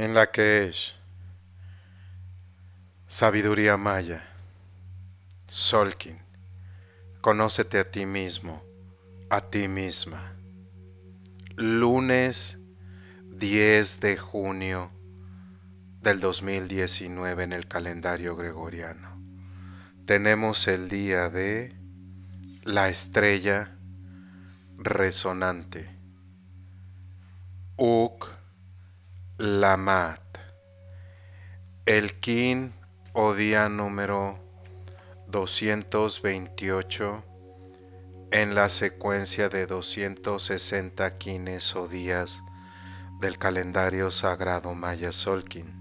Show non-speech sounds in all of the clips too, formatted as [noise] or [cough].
en la que es sabiduría maya, Solkin, conócete a ti mismo, a ti misma. Lunes 10 de junio del 2019 en el calendario gregoriano. Tenemos el día de la estrella resonante. Uk Lamat. El Kin o día número 228 en la secuencia de 260 quines o días del calendario sagrado maya Solkin.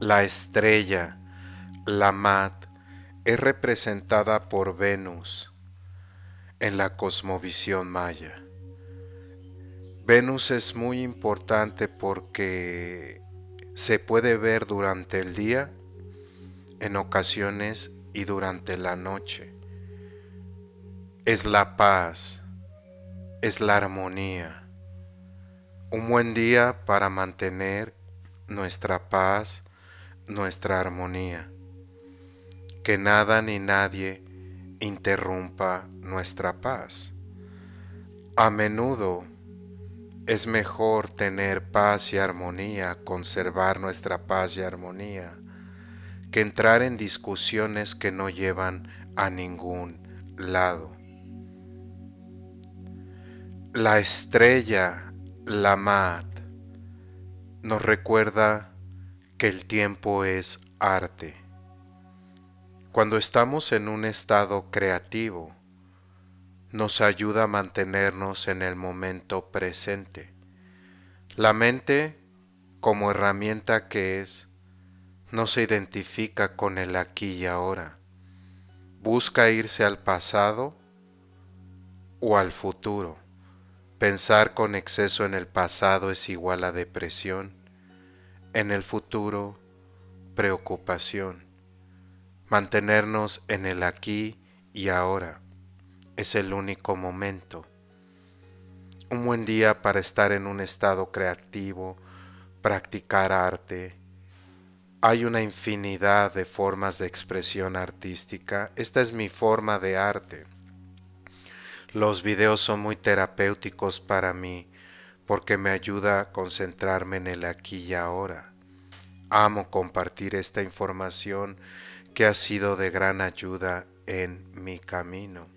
La estrella, Mat es representada por Venus en la cosmovisión maya. Venus es muy importante porque se puede ver durante el día, en ocasiones y durante la noche. Es la paz, es la armonía. Un buen día para mantener nuestra paz, nuestra armonía. Que nada ni nadie interrumpa nuestra paz. A menudo es mejor tener paz y armonía, conservar nuestra paz y armonía, que entrar en discusiones que no llevan a ningún lado. La estrella la mat, nos recuerda que el tiempo es arte. Cuando estamos en un estado creativo, nos ayuda a mantenernos en el momento presente. La mente, como herramienta que es, no se identifica con el aquí y ahora. Busca irse al pasado o al futuro. Pensar con exceso en el pasado es igual a depresión, en el futuro preocupación. Mantenernos en el aquí y ahora es el único momento. Un buen día para estar en un estado creativo, practicar arte. Hay una infinidad de formas de expresión artística. Esta es mi forma de arte. Los videos son muy terapéuticos para mí porque me ayuda a concentrarme en el aquí y ahora. Amo compartir esta información que ha sido de gran ayuda en mi camino.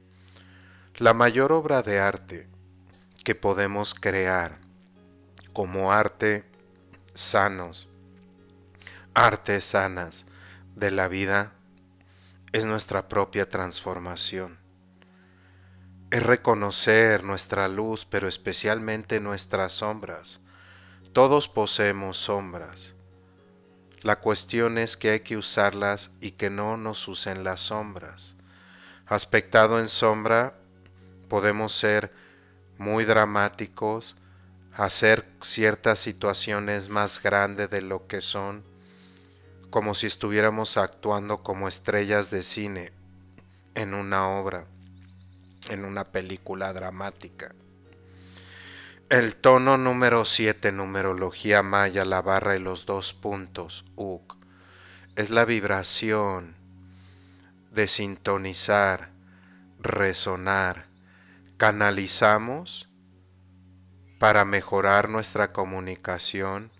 La mayor obra de arte que podemos crear como arte sanos, sanas de la vida, es nuestra propia transformación. Es reconocer nuestra luz, pero especialmente nuestras sombras. Todos poseemos sombras. La cuestión es que hay que usarlas y que no nos usen las sombras. Aspectado en sombra, podemos ser muy dramáticos, hacer ciertas situaciones más grandes de lo que son, como si estuviéramos actuando como estrellas de cine en una obra, en una película dramática. El tono número 7, numerología maya, la barra y los dos puntos, UC, es la vibración de sintonizar, resonar, canalizamos para mejorar nuestra comunicación,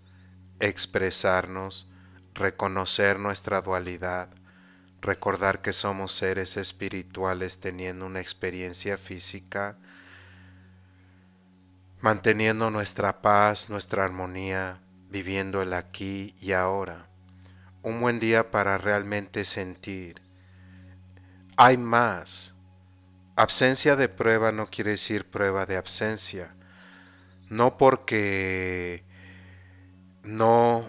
expresarnos, reconocer nuestra dualidad, recordar que somos seres espirituales teniendo una experiencia física, manteniendo nuestra paz, nuestra armonía, viviendo el aquí y ahora. Un buen día para realmente sentir. Hay más Absencia de prueba no quiere decir prueba de absencia. No porque no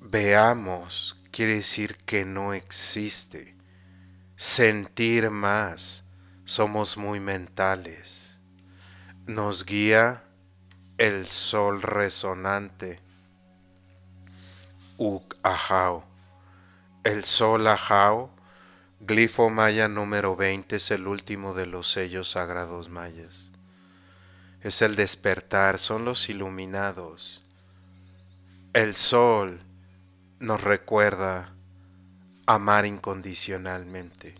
veamos quiere decir que no existe. Sentir más. Somos muy mentales. Nos guía el sol resonante. Uk Ajao. El sol Ajao Glifo maya número 20 es el último de los sellos sagrados mayas. Es el despertar, son los iluminados. El sol nos recuerda amar incondicionalmente.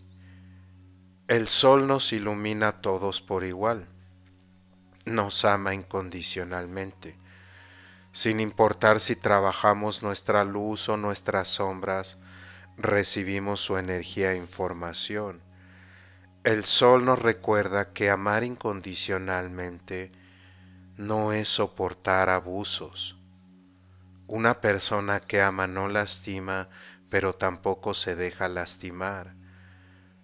El sol nos ilumina a todos por igual. Nos ama incondicionalmente. Sin importar si trabajamos nuestra luz o nuestras sombras, recibimos su energía e información. El sol nos recuerda que amar incondicionalmente no es soportar abusos. Una persona que ama no lastima, pero tampoco se deja lastimar.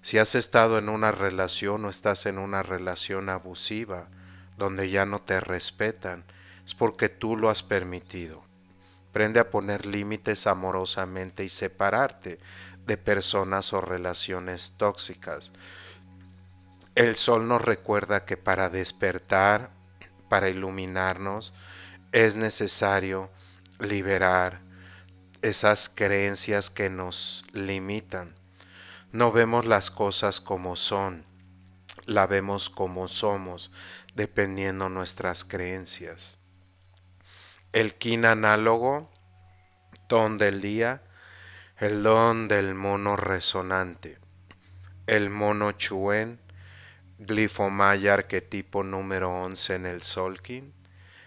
Si has estado en una relación o estás en una relación abusiva, donde ya no te respetan, es porque tú lo has permitido. Aprende a poner límites amorosamente y separarte de personas o relaciones tóxicas. El sol nos recuerda que para despertar, para iluminarnos, es necesario liberar esas creencias que nos limitan. No vemos las cosas como son, la vemos como somos, dependiendo nuestras creencias el kin análogo, ton del día, el don del mono resonante, el mono chuen, glifomaya arquetipo número 11 en el solkin,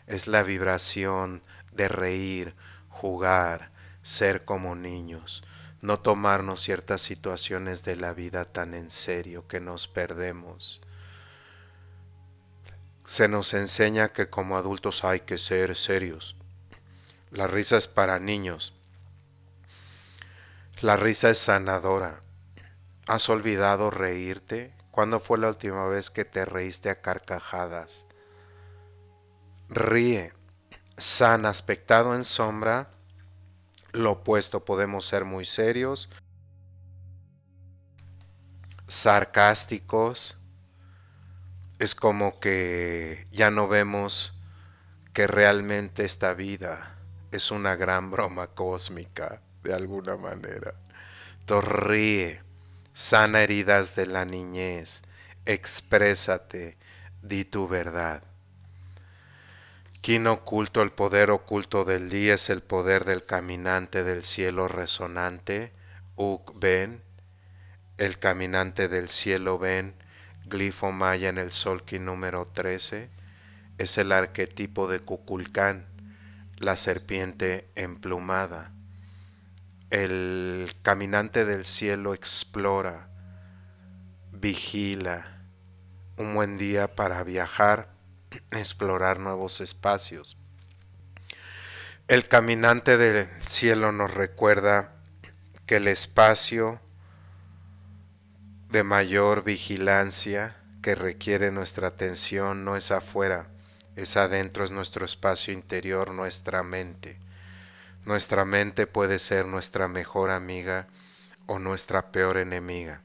es la vibración de reír, jugar, ser como niños, no tomarnos ciertas situaciones de la vida tan en serio que nos perdemos. Se nos enseña que como adultos hay que ser serios. La risa es para niños. La risa es sanadora. ¿Has olvidado reírte? ¿Cuándo fue la última vez que te reíste a carcajadas? Ríe. San aspectado en sombra, lo opuesto podemos ser muy serios, sarcásticos, es como que ya no vemos que realmente esta vida es una gran broma cósmica, de alguna manera. Torríe, sana heridas de la niñez, exprésate, di tu verdad. Quien oculto el poder oculto del día es el poder del caminante del cielo resonante, Uk ven... el caminante del cielo ven glifo maya en el solqui número 13, es el arquetipo de Cuculcán, la serpiente emplumada. El caminante del cielo explora, vigila, un buen día para viajar, [clears throat] explorar nuevos espacios. El caminante del cielo nos recuerda que el espacio de mayor vigilancia que requiere nuestra atención no es afuera, es adentro, es nuestro espacio interior, nuestra mente. Nuestra mente puede ser nuestra mejor amiga o nuestra peor enemiga.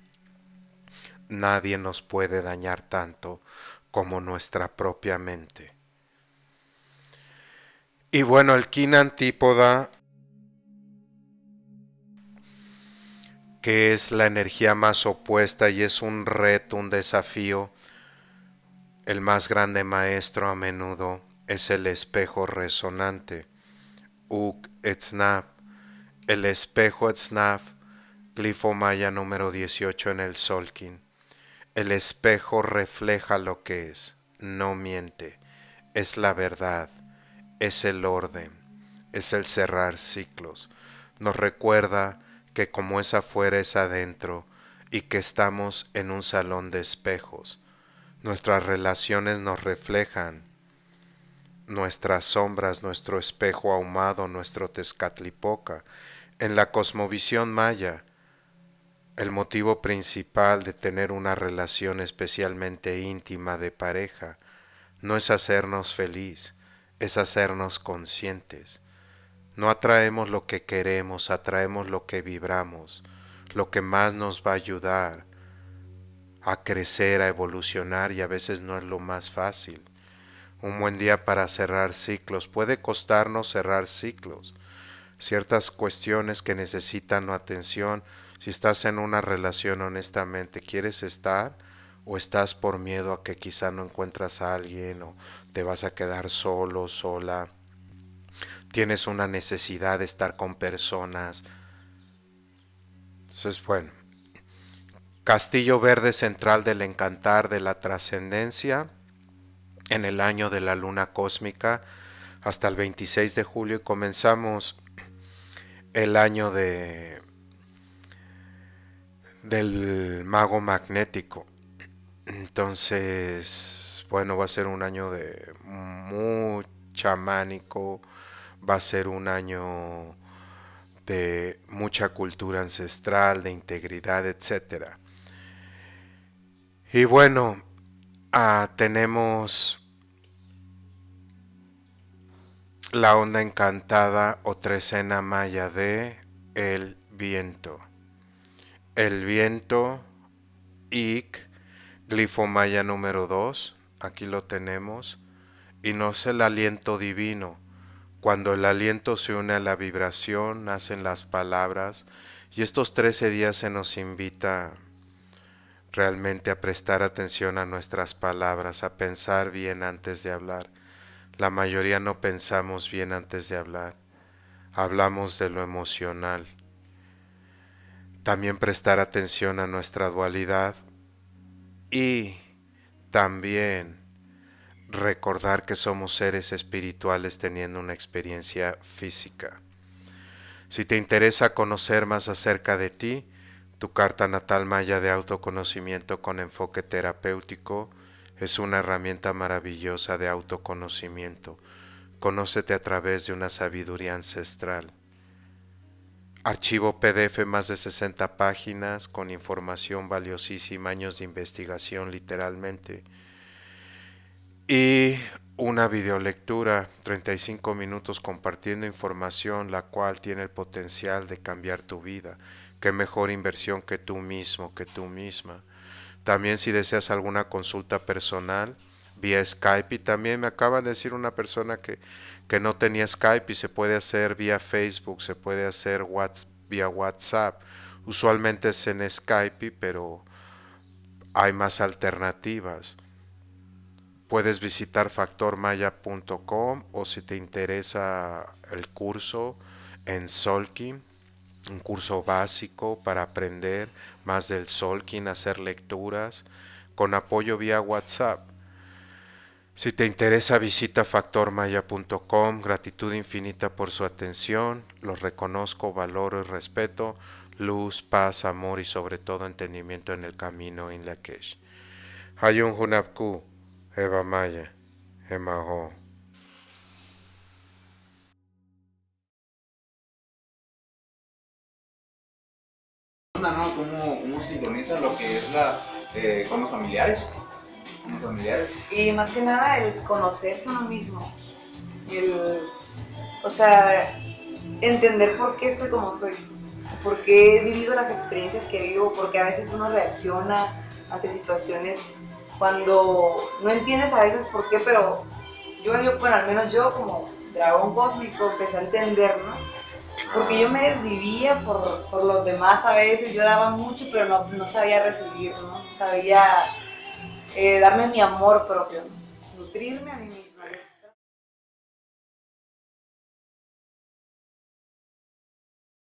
Nadie nos puede dañar tanto como nuestra propia mente. Y bueno, el kin antípoda que es la energía más opuesta y es un reto, un desafío. El más grande maestro a menudo es el espejo resonante, Uk snap el espejo Etznaf, glifo maya número 18 en el Solkin. El espejo refleja lo que es, no miente, es la verdad, es el orden, es el cerrar ciclos. Nos recuerda que como es afuera es adentro y que estamos en un salón de espejos. Nuestras relaciones nos reflejan, nuestras sombras, nuestro espejo ahumado, nuestro tezcatlipoca. En la cosmovisión maya, el motivo principal de tener una relación especialmente íntima de pareja no es hacernos feliz, es hacernos conscientes no atraemos lo que queremos, atraemos lo que vibramos, lo que más nos va a ayudar a crecer, a evolucionar y a veces no es lo más fácil. Un buen día para cerrar ciclos. Puede costarnos cerrar ciclos. Ciertas cuestiones que necesitan atención. Si estás en una relación honestamente, ¿quieres estar? ¿O estás por miedo a que quizá no encuentras a alguien o te vas a quedar solo, sola? tienes una necesidad de estar con personas. Entonces, bueno, Castillo Verde Central del Encantar de la Trascendencia, en el año de la Luna Cósmica, hasta el 26 de julio, y comenzamos el año de del mago magnético. Entonces, bueno, va a ser un año de muy chamánico, va a ser un año de mucha cultura ancestral, de integridad, etc. Y bueno, ah, tenemos la onda encantada o trecena maya de el viento. El viento, IK, glifo maya número 2, aquí lo tenemos, y no es el aliento divino, cuando el aliento se une a la vibración, nacen las palabras y estos 13 días se nos invita realmente a prestar atención a nuestras palabras, a pensar bien antes de hablar. La mayoría no pensamos bien antes de hablar, hablamos de lo emocional. También prestar atención a nuestra dualidad y también recordar que somos seres espirituales teniendo una experiencia física. Si te interesa conocer más acerca de ti, tu carta natal maya de autoconocimiento con enfoque terapéutico es una herramienta maravillosa de autoconocimiento. Conócete a través de una sabiduría ancestral. Archivo PDF más de 60 páginas con información valiosísima, años de investigación literalmente y una videolectura, 35 minutos compartiendo información la cual tiene el potencial de cambiar tu vida. Qué mejor inversión que tú mismo, que tú misma. También si deseas alguna consulta personal, vía Skype y también me acaba de decir una persona que, no tenía Skype y se puede hacer vía Facebook, se puede hacer vía WhatsApp. Usualmente es en Skype, pero hay más alternativas. Puedes visitar factormaya.com o si te interesa el curso en solki, un curso básico para aprender más del Solkin, hacer lecturas con apoyo vía WhatsApp. Si te interesa, visita factormaya.com. Gratitud infinita por su atención. Los reconozco, valoro y respeto. Luz, paz, amor y sobre todo entendimiento en el camino en la Kesh. Hayun Hunapku. Eva Maya, Emma ¿Cómo, ¿Cómo, lo que es la, eh, con los familiares? Con los familiares. Y más que nada el conocerse a uno mismo. El, o sea, entender por qué soy como soy. Por qué he vivido las experiencias que vivo. Porque a veces uno reacciona ante situaciones cuando no entiendes a veces por qué, pero yo, bueno, al menos yo como dragón cósmico empecé a entender, ¿no? Porque yo me desvivía por, los demás a veces, yo daba mucho, pero no, sabía recibir, ¿no? Sabía eh, darme mi amor propio, nutrirme a mí mismo.